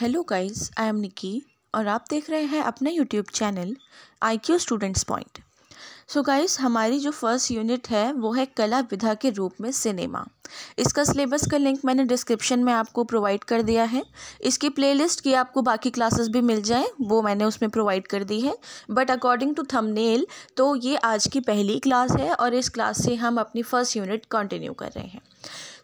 hello guys I am Nikki और आप देख रहे हैं अपना YouTube channel I Q students point so guys हमारी जो फर्स्ट यूनिट है वो है कला विधा के रूप में सिनेमा इसका सिलेबस का लिंक मैंने डिस्क्रिप्शन में आपको प्रोवाइड कर दिया है इसकी प्लेलिस्ट की आपको बाकी क्लासेस भी मिल जाए वो मैंने उसमें प्रोवाइड कर दी है बट अकॉर्डिंग टू थंबनेल तो ये आज की पहली क्लास है और इस क्लास से हम अपनी फ़र्स्ट यूनिट कंटिन्यू कर रहे हैं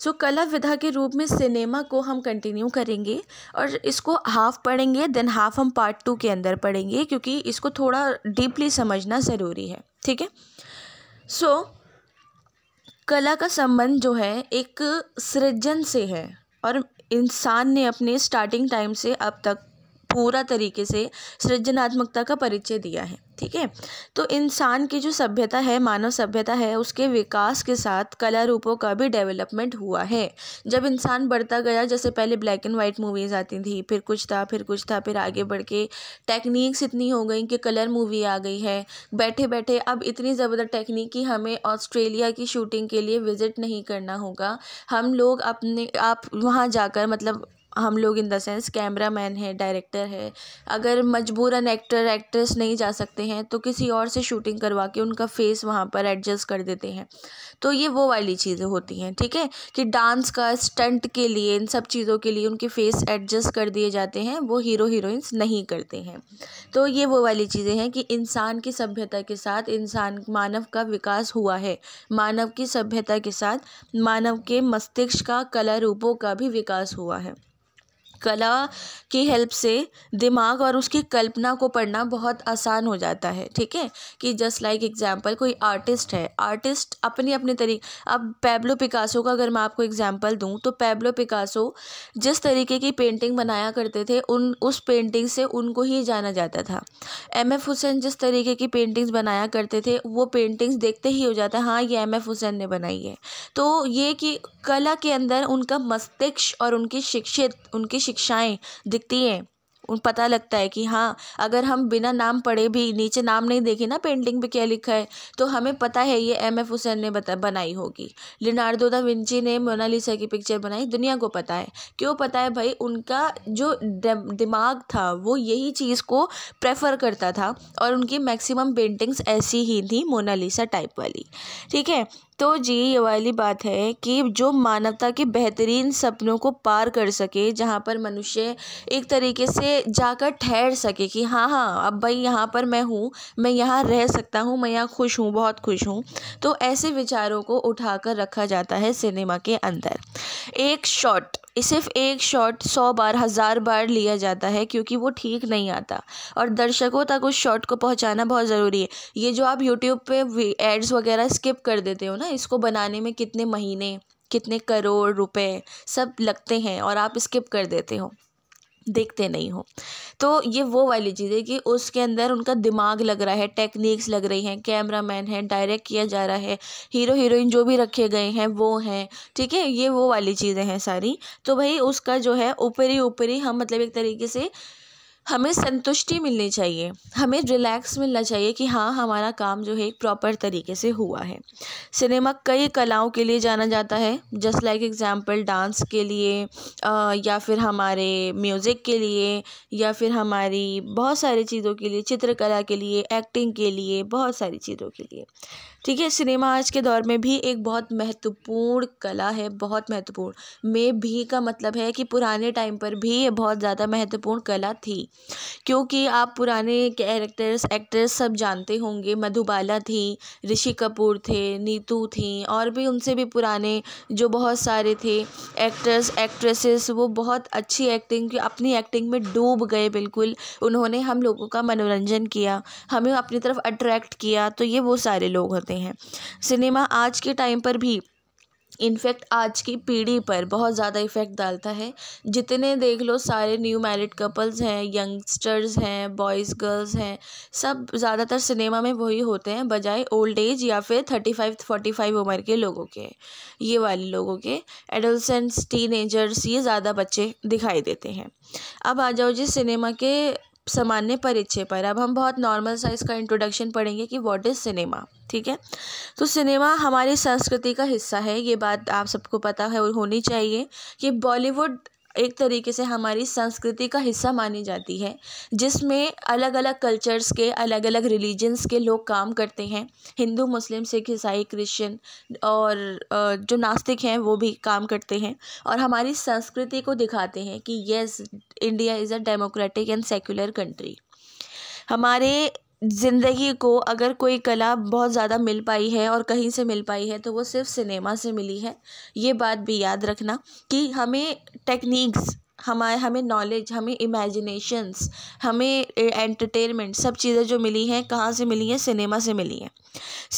सो कला विधा के रूप में सिनेमा को हम कंटिन्यू करेंगे और इसको हाफ़ पढ़ेंगे देन हाफ़ हम पार्ट टू के अंदर पढ़ेंगे क्योंकि इसको थोड़ा डीपली समझना ज़रूरी है ठीक है सो कला का संबंध जो है एक सृजन से है और इंसान ने अपने स्टार्टिंग टाइम से अब तक पूरा तरीके से सृजनात्मकता का परिचय दिया है ठीक है तो इंसान की जो सभ्यता है मानव सभ्यता है उसके विकास के साथ कला रूपों का भी डेवलपमेंट हुआ है जब इंसान बढ़ता गया जैसे पहले ब्लैक एंड वाइट मूवीज़ आती थी फिर कुछ था फिर कुछ था फिर आगे बढ़ के टेक्निक्स इतनी हो गई कि कलर मूवी आ गई है बैठे बैठे अब इतनी ज़बरदस्त टेक्निक कि हमें ऑस्ट्रेलिया की शूटिंग के लिए विज़िट नहीं करना होगा हम लोग अपने आप वहाँ जाकर मतलब हम लोग in the sense camera man है डायरेक्टर है अगर मजबूरन एक्टर एक्ट्रेस नहीं जा सकते हैं तो किसी और से शूटिंग करवा के उनका फेस वहाँ पर एडजस्ट कर देते हैं तो ये वो वाली चीज़ें होती हैं ठीक है कि डांस का स्टंट के लिए इन सब चीज़ों के लिए उनके फेस एडजस्ट कर दिए जाते हैं वो हीरो हीरोइंस नहीं करते हैं तो ये वो वाली चीज़ें हैं कि इंसान की सभ्यता के साथ इंसान मानव का विकास हुआ है मानव की सभ्यता के साथ मानव के मस्तिष्क का कला रूपों का भी विकास हुआ है कला की हेल्प से दिमाग और उसकी कल्पना को पढ़ना बहुत आसान हो जाता है ठीक है कि जस्ट लाइक एग्जांपल कोई आर्टिस्ट है आर्टिस्ट अपने अपने तरीके अब पैब्लो पिकासो का अगर मैं आपको एग्जांपल दूं तो पैब्लो पिकासो जिस तरीके की पेंटिंग बनाया करते थे उन उस पेंटिंग से उनको ही जाना जाता था एम एफ़ हुसैन जिस तरीके की पेंटिंग्स बनाया करते थे वो पेंटिंग्स देखते ही हो जाता हाँ ये एम एफ़ हुसैन ने बनाई है तो ये कि कला के अंदर उनका मस्तिष्क और उनकी शिक्षित उनकी शिक्षाएं दिखती हैं उन पता लगता है कि हाँ अगर हम बिना नाम पढ़े भी नीचे नाम नहीं देखे ना पेंटिंग पे क्या लिखा है तो हमें पता है ये एम एफ हुसैन ने बता बनाई होगी लिनार्डो दा विंची ने मोनालिसा की पिक्चर बनाई दुनिया को पता है क्यों पता है भाई उनका जो दिमाग था वो यही चीज़ को प्रेफर करता था और उनकी मैक्सिमम पेंटिंग्स ऐसी ही थी मोनालिसा टाइप वाली ठीक है तो जी ये वाली बात है कि जो मानवता के बेहतरीन सपनों को पार कर सके जहाँ पर मनुष्य एक तरीके से जाकर ठहर सके कि हाँ हाँ अब भाई यहाँ पर मैं हूँ मैं यहाँ रह सकता हूँ मैं यहाँ खुश हूँ बहुत खुश हूँ तो ऐसे विचारों को उठाकर रखा जाता है सिनेमा के अंदर एक शॉट सिर्फ एक शॉट सौ बार हज़ार बार लिया जाता है क्योंकि वो ठीक नहीं आता और दर्शकों तक उस शॉट को पहुंचाना बहुत ज़रूरी है ये जो आप यूट्यूब पे एड्स वगैरह स्किप कर देते हो ना इसको बनाने में कितने महीने कितने करोड़ रुपए सब लगते हैं और आप स्किप कर देते हो देखते नहीं हो तो ये वो वाली चीज़ है कि उसके अंदर उनका दिमाग लग रहा है टेक्निक्स लग रही हैं कैमरा मैन है डायरेक्ट किया जा रहा है हीरो हीरोइन जो भी रखे गए हैं वो हैं ठीक है ये वो वाली चीज़ें हैं सारी तो भाई उसका जो है ऊपरी ऊपरी हम मतलब एक तरीके से हमें संतुष्टि मिलनी चाहिए हमें रिलैक्स मिलना चाहिए कि हाँ हमारा काम जो है एक प्रॉपर तरीके से हुआ है सिनेमा कई कलाओं के लिए जाना जाता है जस्ट लाइक एग्ज़ाम्पल डांस के लिए आ, या फिर हमारे म्यूज़िक के लिए या फिर हमारी बहुत सारी चीज़ों के लिए चित्रकला के लिए एक्टिंग के लिए बहुत सारी चीज़ों के लिए ठीक है सिनेमा आज के दौर में भी एक बहुत महत्वपूर्ण कला है बहुत महत्वपूर्ण में भी का मतलब है कि पुराने टाइम पर भी ये बहुत ज़्यादा महत्वपूर्ण कला थी क्योंकि आप पुराने कैरेक्टर्स एक्टर्स सब जानते होंगे मधुबाला थी ऋषि कपूर थे नीतू थी और भी उनसे भी पुराने जो बहुत सारे थे एक्टर्स एक्ट्रेसेस वो बहुत अच्छी एक्टिंग अपनी एक्टिंग में डूब गए बिल्कुल उन्होंने हम लोगों का मनोरंजन किया हमें अपनी तरफ अट्रैक्ट किया तो ये वो सारे लोग हैं होते हैं सिनेमा आज के टाइम पर भी इनफैक्ट आज की पीढ़ी पर बहुत ज़्यादा इफ़ेक्ट डालता है जितने देख लो सारे न्यू मैरिड कपल्स हैं यंगस्टर्स हैं बॉयज़ गर्ल्स हैं सब ज़्यादातर सिनेमा में वही होते हैं बजाय ओल्ड एज या फिर थर्टी फाइव फोर्टी फाइव उम्र के लोगों के ये वाले लोगों के एडोलसेंट्स टीन ये ज़्यादा बच्चे दिखाई देते हैं अब आ जाओ जी सिनेमा के सामान्य परिचय पर अब हम बहुत नॉर्मल साइज का इंट्रोडक्शन पढ़ेंगे कि व्हाट इज़ सिनेमा ठीक है तो सिनेमा हमारी संस्कृति का हिस्सा है ये बात आप सबको पता है होनी चाहिए कि बॉलीवुड एक तरीके से हमारी संस्कृति का हिस्सा मानी जाती है जिसमें अलग अलग कल्चर्स के अलग अलग रिलीजन्स के लोग काम करते हैं हिंदू मुस्लिम सिख ईसाई क्रिश्चियन और जो नास्तिक हैं वो भी काम करते हैं और हमारी संस्कृति को दिखाते हैं कि yes India is a democratic and secular country हमारे ज़िंदगी को अगर कोई कला बहुत ज़्यादा मिल पाई है और कहीं से मिल पाई है तो वो सिर्फ सिनेमा से मिली है ये बात भी याद रखना कि हमें टेक्निक्स हमारे हमें नॉलेज हमें इमेजिनेशंस हमें एंटरटेनमेंट सब चीज़ें जो मिली हैं कहाँ से मिली हैं सिनेमा से मिली हैं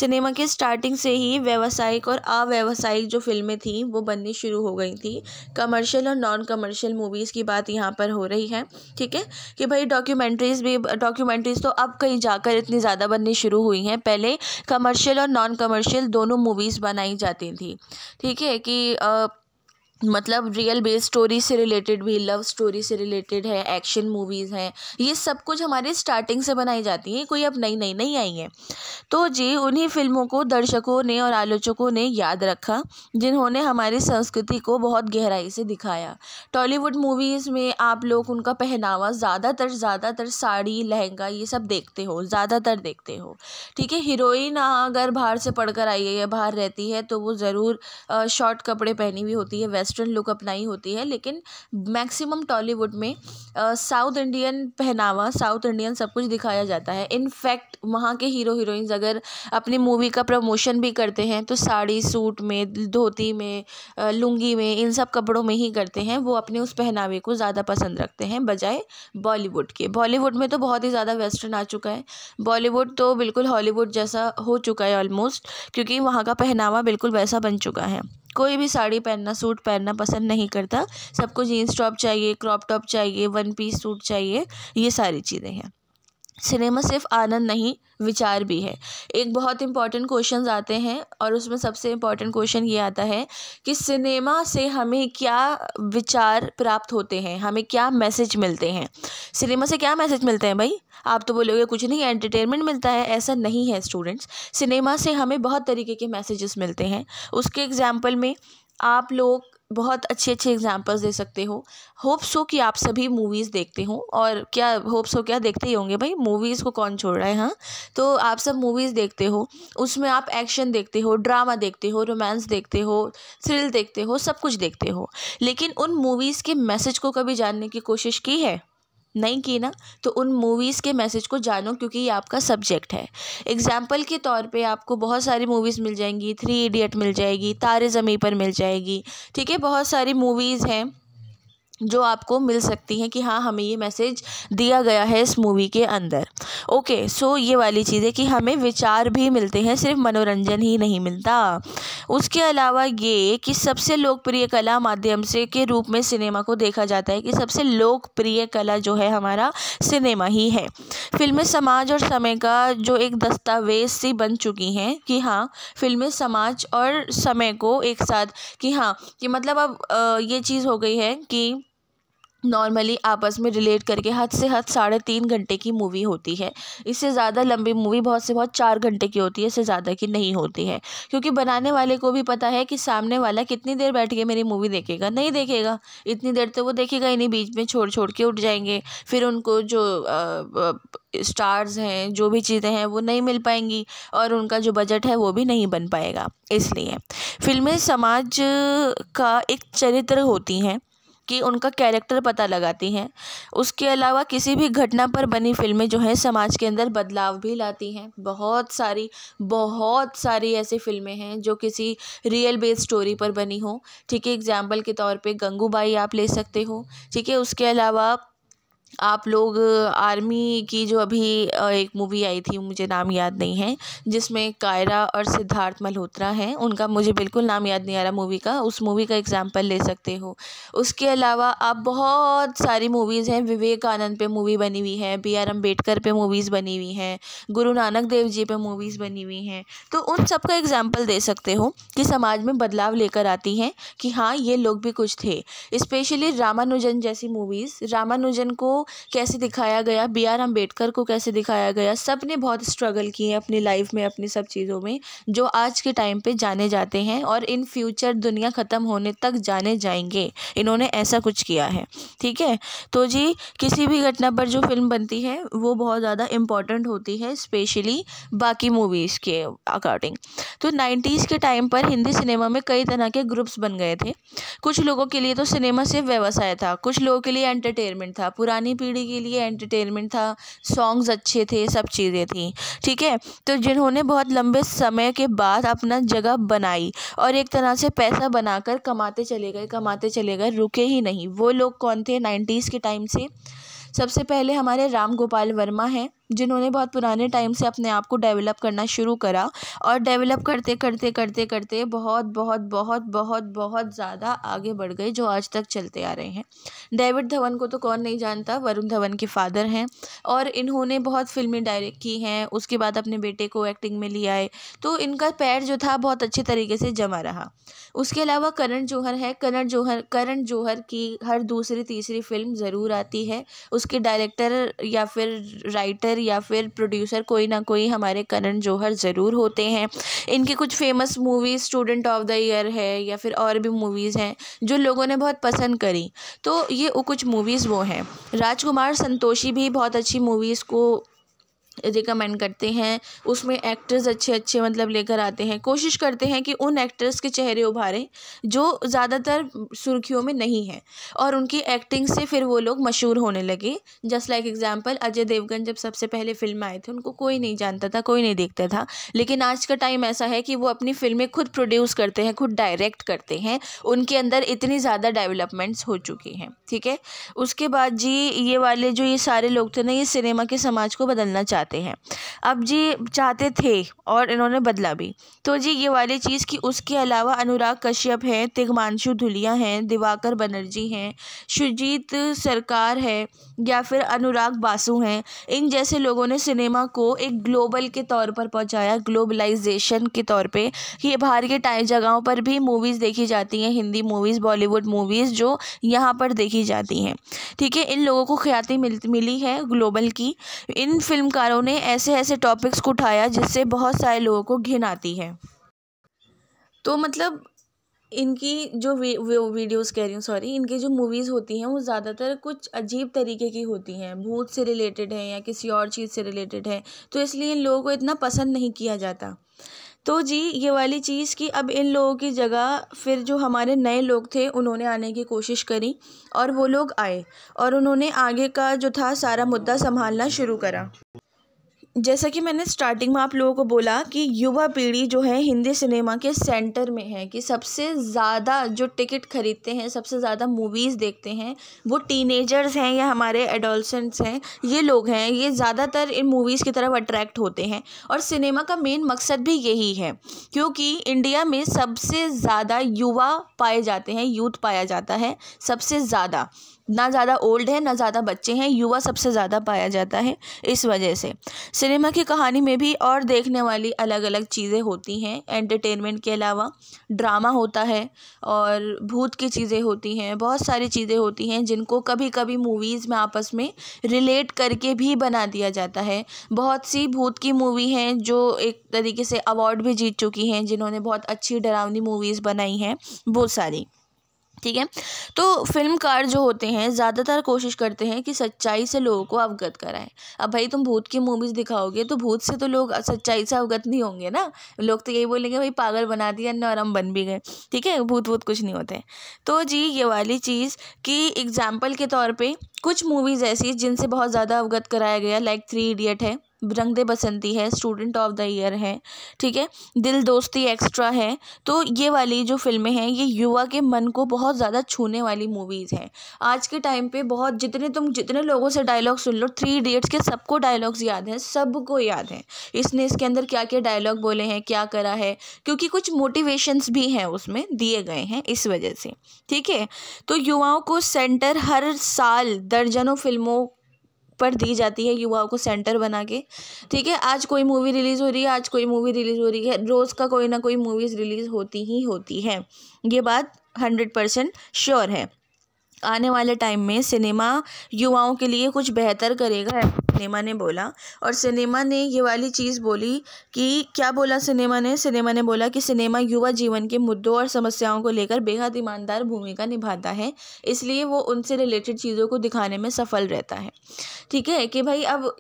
सिनेमा के स्टार्टिंग से ही व्यावसायिक और अव्यावसायिक जो फिल्में थीं वो बननी शुरू हो गई थी कमर्शियल और नॉन कमर्शियल मूवीज़ की बात यहाँ पर हो रही है ठीक है कि भाई डॉक्यूमेंट्रीज़ भी डॉक्यूमेंट्रीज़ तो अब कहीं जाकर इतनी ज़्यादा बननी शुरू हुई हैं पहले कमर्शियल और नॉन कमर्शियल दोनों मूवीज़ बनाई जाती थी ठीक है कि आ, मतलब रियल बेस स्टोरी से रिलेटेड भी लव स्टोरी से रिलेटेड है एक्शन मूवीज़ हैं ये सब कुछ हमारे स्टार्टिंग से बनाई जाती हैं कोई अब नई नई नहीं आई हैं तो जी उन्हीं फिल्मों को दर्शकों ने और आलोचकों ने याद रखा जिन्होंने हमारी संस्कृति को बहुत गहराई से दिखाया टॉलीवुड मूवीज़ में आप लोग उनका पहनावा ज़्यादातर ज़्यादातर साड़ी लहंगा ये सब देखते हो ज़्यादातर देखते हो ठीक है हीरोइन अगर बाहर से पढ़ कर आई है या बाहर रहती है तो वो ज़रूर शॉर्ट कपड़े पहनी हुई होती है वेस्टर्न लुक अपनाई होती है लेकिन मैक्सिमम टॉलीवुड में साउथ इंडियन पहनावा साउथ इंडियन सब कुछ दिखाया जाता है इनफैक्ट वहाँ के हीरो हीरोइंस अगर अपनी मूवी का प्रमोशन भी करते हैं तो साड़ी सूट में धोती में लुंगी में इन सब कपड़ों में ही करते हैं वो अपने उस पहनावे को ज़्यादा पसंद रखते हैं बजाय बॉलीवुड के बॉलीवुड में तो बहुत ही ज़्यादा वेस्टर्न आ चुका है बॉलीवुड तो बिल्कुल हॉलीवुड जैसा हो चुका है ऑलमोस्ट क्योंकि वहाँ का पहनावा बिल्कुल वैसा बन चुका है कोई भी साड़ी पहनना सूट पहनना पसंद नहीं करता सबको जीन्स टॉप चाहिए क्रॉप टॉप चाहिए वन पीस सूट चाहिए ये सारी चीज़ें हैं सिनेमा सिर्फ आनंद नहीं विचार भी है एक बहुत इंपॉर्टेंट क्वेश्चन आते हैं और उसमें सबसे इम्पॉर्टेंट क्वेश्चन ये आता है कि सिनेमा से हमें क्या विचार प्राप्त होते हैं हमें क्या मैसेज मिलते हैं सिनेमा से क्या मैसेज मिलते हैं भाई आप तो बोलोगे कुछ नहीं एंटरटेनमेंट मिलता है ऐसा नहीं है स्टूडेंट्स सिनेमा से हमें बहुत तरीके के मैसेजेस मिलते हैं उसके एग्जाम्पल में आप लोग बहुत अच्छे अच्छे एग्जाम्पल्स दे सकते हो होप सो कि आप सभी मूवीज़ देखते हो और क्या होप सो क्या देखते ही होंगे भाई मूवीज़ को कौन छोड़ रहा है हाँ तो आप सब मूवीज़ देखते हो उसमें आप एक्शन देखते हो ड्रामा देखते हो रोमांस देखते हो थ्रिल देखते हो सब कुछ देखते हो लेकिन उन मूवीज़ के मैसेज को कभी जानने की कोशिश की है नहीं की ना तो उन मूवीज़ के मैसेज को जानो क्योंकि ये आपका सब्जेक्ट है एग्जाम्पल के तौर पे आपको बहुत सारी मूवीज़ मिल जाएंगी थ्री इडियट मिल जाएगी तारे ज़मी पर मिल जाएगी ठीक है बहुत सारी मूवीज़ हैं जो आपको मिल सकती हैं कि हाँ हमें ये मैसेज दिया गया है इस मूवी के अंदर ओके सो ये वाली चीज़ें कि हमें विचार भी मिलते हैं सिर्फ मनोरंजन ही नहीं मिलता उसके अलावा ये कि सबसे लोकप्रिय कला माध्यम से के रूप में सिनेमा को देखा जाता है कि सबसे लोकप्रिय कला जो है हमारा सिनेमा ही है फिल्में समाज और समय का जो एक दस्तावेज सी बन चुकी हैं कि हाँ फिल्में समाज और समय को एक साथ कि हाँ कि मतलब अब ये चीज़ हो गई है कि नॉर्मली आपस में रिलेट करके हद से हद साढ़े तीन घंटे की मूवी होती है इससे ज़्यादा लंबी मूवी बहुत से बहुत चार घंटे की होती है इससे ज़्यादा की नहीं होती है क्योंकि बनाने वाले को भी पता है कि सामने वाला कितनी देर बैठ के मेरी मूवी देखेगा नहीं देखेगा इतनी देर तो वो देखेगा ही नहीं बीच में छोड़ छोड़ के उठ जाएंगे फिर उनको जो आ, आ, स्टार्स हैं जो भी चीज़ें हैं वो नहीं मिल पाएंगी और उनका जो बजट है वो भी नहीं बन पाएगा इसलिए फिल्में समाज का एक चरित्र होती हैं कि उनका कैरेक्टर पता लगाती हैं उसके अलावा किसी भी घटना पर बनी फिल्में जो हैं समाज के अंदर बदलाव भी लाती हैं बहुत सारी बहुत सारी ऐसी फिल्में हैं जो किसी रियल बेस्ड स्टोरी पर बनी हो ठीक है एग्जाम्पल के तौर पर गंगूबाई आप ले सकते हो ठीक है उसके अलावा आप लोग आर्मी की जो अभी एक मूवी आई थी मुझे नाम याद नहीं है जिसमें कायरा और सिद्धार्थ मल्होत्रा हैं उनका मुझे बिल्कुल नाम याद नहीं आ रहा मूवी का उस मूवी का एग्जांपल ले सकते हो उसके अलावा आप बहुत सारी मूवीज़ हैं विवेकानंद पे मूवी बनी हुई है बी आर अम्बेडकर पे मूवीज़ बनी हुई हैं गुरु नानक देव जी पे मूवीज़ बनी हुई हैं तो उन सब का एग्ज़ाम्पल दे सकते हो कि समाज में बदलाव लेकर आती हैं कि हाँ ये लोग भी कुछ थे इस्पेशली रामानुजन जैसी मूवीज़ रामानुजन को कैसे दिखाया गया बी आर अम्बेडकर को कैसे दिखाया गया सब ने बहुत स्ट्रगल किए है अपनी लाइफ में अपनी सब चीज़ों में जो आज के टाइम पे जाने जाते हैं और इन फ्यूचर दुनिया ख़त्म होने तक जाने जाएंगे इन्होंने ऐसा कुछ किया है ठीक है तो जी किसी भी घटना पर जो फिल्म बनती है वो बहुत ज़्यादा इम्पॉर्टेंट होती है स्पेशली बाकी मूवीज़ के अकॉर्डिंग तो नाइन्टीज़ के टाइम पर हिंदी सिनेमा में कई तरह के ग्रुप्स बन गए थे कुछ लोगों के लिए तो सिनेमा सिर्फ व्यवसाय था कुछ लोगों के लिए एंटरटेनमेंट था पुरानी पुरानी पीढ़ी के लिए एंटरटेनमेंट था सॉन्ग्स अच्छे थे सब चीज़ें थी ठीक है तो जिन्होंने बहुत लंबे समय के बाद अपना जगह बनाई और एक तरह से पैसा बनाकर कमाते चले गए कमाते चले गए रुके ही नहीं वो लोग कौन थे नाइन्टीज़ के टाइम से सबसे पहले हमारे राम गोपाल वर्मा हैं जिन्होंने बहुत पुराने टाइम से अपने आप को डेवलप करना शुरू करा और डेवलप करते करते करते करते बहुत बहुत बहुत बहुत बहुत ज़्यादा आगे बढ़ गए जो आज तक चलते आ रहे हैं डेविड धवन को तो कौन नहीं जानता वरुण धवन के फादर हैं और इन्होंने बहुत फिल्में डायरेक्ट की हैं उसके बाद अपने बेटे को एक्टिंग में लिया आए तो इनका पैर जो था बहुत अच्छे तरीके से जमा रहा उसके अलावा करण जौहर है करण जौहर करण जौहर की हर दूसरी तीसरी फिल्म ज़रूर आती है उसके डायरेक्टर या फिर राइटर या फिर प्रोड्यूसर कोई ना कोई हमारे करण जौहर ज़रूर होते हैं इनकी कुछ famous movies Student of the Year है या फिर और भी मूवीज़ हैं जो लोगों ने बहुत पसंद करी तो ये कुछ मूवीज़ वो हैं राजकुमार संतोषी भी बहुत अच्छी मूवीज़ को रिकमेंड करते हैं उसमें एक्टर्स अच्छे अच्छे मतलब लेकर आते हैं कोशिश करते हैं कि उन एक्टर्स के चेहरे उभारें जो ज़्यादातर सुर्खियों में नहीं हैं और उनकी एक्टिंग से फिर वो लोग मशहूर होने लगे just like example Ajay Devgan जब सबसे पहले फिल्म आए थे उनको कोई नहीं जानता था कोई नहीं देखता था लेकिन आज का टाइम ऐसा है कि वो अपनी फिल्में खुद प्रोड्यूस करते हैं खुद डायरेक्ट करते हैं उनके अंदर इतनी ज़्यादा डेवलपमेंट्स हो चुकी हैं ठीक है उसके बाद जी ये वाले जो ये सारे लोग थे ना ये सिनेमा के समाज को बदलना चाहते चाहते हैं अब जी चाहते थे और इन्होंने बदला भी तो जी ये वाली चीज़ कि उसके अलावा अनुराग कश्यप हैं तिगमांशु धुलिया हैं दिवाकर बनर्जी हैं शुजीत सरकार है या फिर अनुराग बासु हैं इन जैसे लोगों ने सिनेमा को एक ग्लोबल के तौर पर पहुंचाया ग्लोबलाइजेशन के तौर पे ये बाहर के टाइम जगहों पर भी मूवीज़ देखी जाती हैं हिंदी मूवीज़ बॉलीवुड मूवीज़ जो यहाँ पर देखी जाती हैं ठीक है इन लोगों को ख्याति मिल मिली है ग्लोबल की इन फिल्मकारों छात्रों ने ऐसे ऐसे टॉपिक्स को उठाया जिससे बहुत सारे लोगों को घिन आती है तो मतलब इनकी जो वी, वीडियोस कह रही हूँ सॉरी इनकी जो मूवीज़ होती हैं वो ज़्यादातर कुछ अजीब तरीके की होती हैं भूत से रिलेटेड है या किसी और चीज़ से रिलेटेड है तो इसलिए इन लोगों को इतना पसंद नहीं किया जाता तो जी ये वाली चीज़ कि अब इन लोगों की जगह फिर जो हमारे नए लोग थे उन्होंने आने की कोशिश करी और वो लोग आए और उन्होंने आगे का जो था सारा मुद्दा संभालना शुरू करा जैसा कि मैंने स्टार्टिंग में आप लोगों को बोला कि युवा पीढ़ी जो है हिंदी सिनेमा के सेंटर में है कि सबसे ज़्यादा जो टिकट खरीदते हैं सबसे ज़्यादा मूवीज़ देखते हैं वो टीनेजर्स हैं या हमारे एडोलसेंट्स हैं ये लोग हैं ये ज़्यादातर इन मूवीज़ की तरफ अट्रैक्ट होते हैं और सिनेमा का मेन मकसद भी यही है क्योंकि इंडिया में सबसे ज़्यादा युवा पाए जाते हैं यूथ पाया जाता है सबसे ज़्यादा ना ज़्यादा ओल्ड है ना ज़्यादा बच्चे हैं युवा सबसे ज़्यादा पाया जाता है इस वजह से सिनेमा की कहानी में भी और देखने वाली अलग अलग चीज़ें होती हैं एंटरटेनमेंट के अलावा ड्रामा होता है और भूत की चीज़ें होती हैं बहुत सारी चीज़ें होती हैं जिनको कभी कभी मूवीज़ में आपस में रिलेट करके भी बना दिया जाता है बहुत सी भूत की मूवी हैं जो एक तरीके से अवार्ड भी जीत चुकी हैं जिन्होंने बहुत अच्छी डरावनी मूवीज़ बनाई हैं बहुत सारी ठीक है तो फिल्मकार जो होते हैं ज़्यादातर कोशिश करते हैं कि सच्चाई से लोगों को अवगत कराएं अब भाई तुम भूत की मूवीज़ दिखाओगे तो भूत से तो लोग सच्चाई से अवगत नहीं होंगे ना लोग तो यही बोलेंगे भाई पागल बना दिया अन्य और हम बन भी गए ठीक है भूत वूत कुछ नहीं होते तो जी ये वाली चीज़ कि एग्ज़ाम्पल के तौर पर कुछ मूवीज़ ऐसी जिनसे बहुत ज़्यादा अवगत कराया गया लाइक थ्री इडियट है रंग दे बसंती है स्टूडेंट ऑफ द ईयर है ठीक है दिल दोस्ती एक्स्ट्रा है तो ये वाली जो फिल्में हैं ये युवा के मन को बहुत ज़्यादा छूने वाली मूवीज़ हैं आज के टाइम पे बहुत जितने तुम जितने लोगों से डायलॉग सुन लो थ्री इडियट्स के सबको डायलॉग्स याद हैं सबको याद हैं इसने इसके अंदर क्या क्या डायलॉग बोले हैं क्या करा है क्योंकि कुछ मोटिवेशंस भी हैं उसमें दिए गए हैं इस वजह से ठीक है तो युवाओं को सेंटर हर साल दर्जनों फिल्मों पर दी जाती है युवाओं को सेंटर बना के ठीक है आज कोई मूवी रिलीज़ हो रही है आज कोई मूवी रिलीज़ हो रही है रोज़ का कोई ना कोई मूवीज़ रिलीज़ होती ही होती है ये बात हंड्रेड परसेंट श्योर है आने वाले टाइम में सिनेमा युवाओं के लिए कुछ बेहतर करेगा सिनेमा ने बोला और सिनेमा ने ये वाली चीज़ बोली कि क्या बोला सिनेमा ने सिनेमा ने बोला कि सिनेमा युवा जीवन के मुद्दों और समस्याओं को लेकर बेहद ईमानदार भूमिका निभाता है इसलिए वो उनसे रिलेटेड चीज़ों को दिखाने में सफल रहता है ठीक है कि भाई अब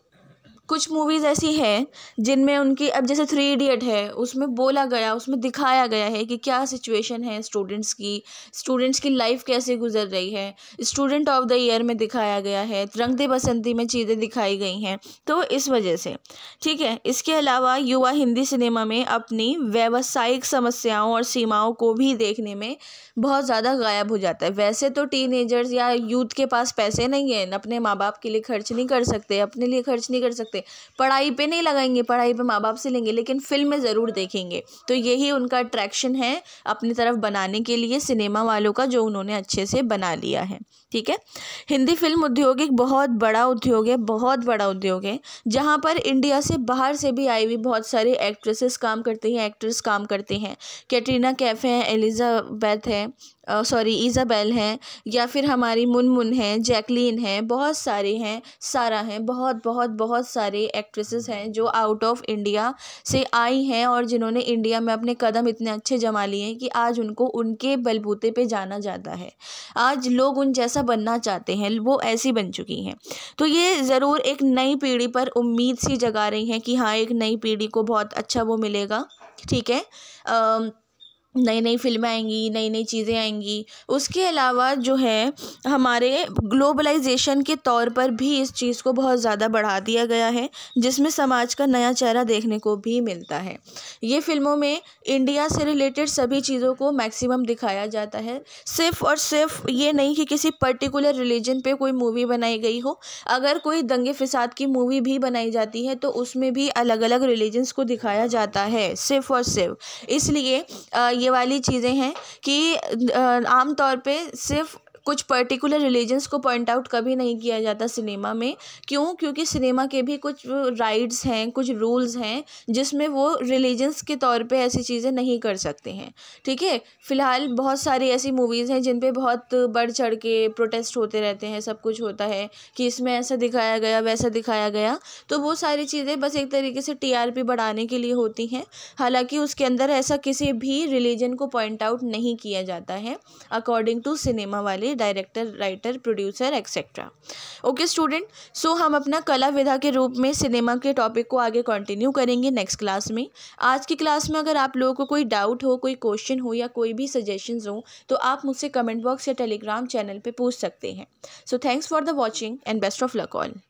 कुछ मूवीज़ ऐसी हैं जिनमें उनकी अब जैसे थ्री इडियट है उसमें बोला गया उसमें दिखाया गया है कि क्या सिचुएशन है स्टूडेंट्स की स्टूडेंट्स की लाइफ कैसे गुजर रही है स्टूडेंट ऑफ द ईयर में दिखाया गया है रंग दे बसंती में चीज़ें दिखाई गई हैं तो इस वजह से ठीक है इसके अलावा युवा हिंदी सिनेमा में अपनी व्यावसायिक समस्याओं और सीमाओं को भी देखने में बहुत ज़्यादा गायब हो जाता है वैसे तो टीन या यूथ के पास पैसे नहीं हैं अपने माँ बाप के लिए खर्च नहीं कर सकते अपने लिए खर्च नहीं कर सकते पढ़ाई पे नहीं लगाएंगे पढ़ाई पे माँ बाप से लेंगे लेकिन फिल्में ज़रूर देखेंगे तो यही उनका अट्रैक्शन है अपनी तरफ बनाने के लिए सिनेमा वालों का जो उन्होंने अच्छे से बना लिया है ठीक है हिंदी फिल्म उद्योग एक बहुत बड़ा उद्योग है बहुत बड़ा उद्योग है जहाँ पर इंडिया से बाहर से भी आई हुई बहुत सारे एक्ट्रेसेस काम करती हैं एक्टर्स काम करते हैं कैटरीना कैफ़ हैं एलिज़ाबैथ है सॉरी इज़ाबेल हैं या फिर हमारी मुनमुन हैं जैकलीन हैं बहुत सारे हैं सारा हैं बहुत बहुत बहुत सारे एक्ट्रेसेस हैं जो आउट ऑफ इंडिया से आई हैं और जिन्होंने इंडिया में अपने कदम इतने अच्छे जमा लिए हैं कि आज उनको उनके बलबूते पर जाना जाता है आज लोग उन जैसा बनना चाहते हैं वो ऐसी बन चुकी हैं तो ये ज़रूर एक नई पीढ़ी पर उम्मीद सी जगा रही हैं कि हाँ एक नई पीढ़ी को बहुत अच्छा वो मिलेगा ठीक है आ, नई नई फ़िल्में आएंगी नई नई चीज़ें आएंगी उसके अलावा जो है हमारे ग्लोबलाइजेशन के तौर पर भी इस चीज़ को बहुत ज़्यादा बढ़ा दिया गया है जिसमें समाज का नया चेहरा देखने को भी मिलता है ये फ़िल्मों में इंडिया से रिलेटेड सभी चीज़ों को मैक्सिमम दिखाया जाता है सिर्फ और सिर्फ ये नहीं कि किसी पर्टिकुलर रिलीजन पर कोई मूवी बनाई गई हो अगर कोई दंगे फसाद की मूवी भी बनाई जाती है तो उसमें भी अलग अलग रिलीजन्स को दिखाया जाता है सिर्फ और सिर्फ इसलिए ये वाली चीज़ें हैं कि आम तौर पे सिर्फ कुछ पर्टिकुलर रिलीजन्स को पॉइंट आउट कभी नहीं किया जाता सिनेमा में क्यों क्योंकि सिनेमा के भी कुछ राइट्स हैं कुछ रूल्स हैं जिसमें वो रिलीजन्स के तौर पे ऐसी चीज़ें नहीं कर सकते हैं ठीक है फ़िलहाल बहुत सारी ऐसी मूवीज़ हैं जिन पे बहुत बढ़ चढ़ के प्रोटेस्ट होते रहते हैं सब कुछ होता है कि इसमें ऐसा दिखाया गया वैसा दिखाया गया तो वो सारी चीज़ें बस एक तरीके से टी बढ़ाने के लिए होती हैं हालाँकि उसके अंदर ऐसा किसी भी रिलीजन को पॉइंट आउट नहीं किया जाता है अकॉर्डिंग टू सिनेमा वाले director writer producer etcetera okay student so हम अपना कला विधा के रूप में सिनेमा के टॉपिक को आगे कंटिन्यू करेंगे नेक्स्ट क्लास में आज की क्लास में अगर आप लोगों को कोई डाउट हो कोई क्वेश्चन हो या कोई भी सजेशन हो तो आप मुझसे कमेंट बॉक्स या टेलीग्राम चैनल पर पूछ सकते हैं so thanks for the watching and best of luck all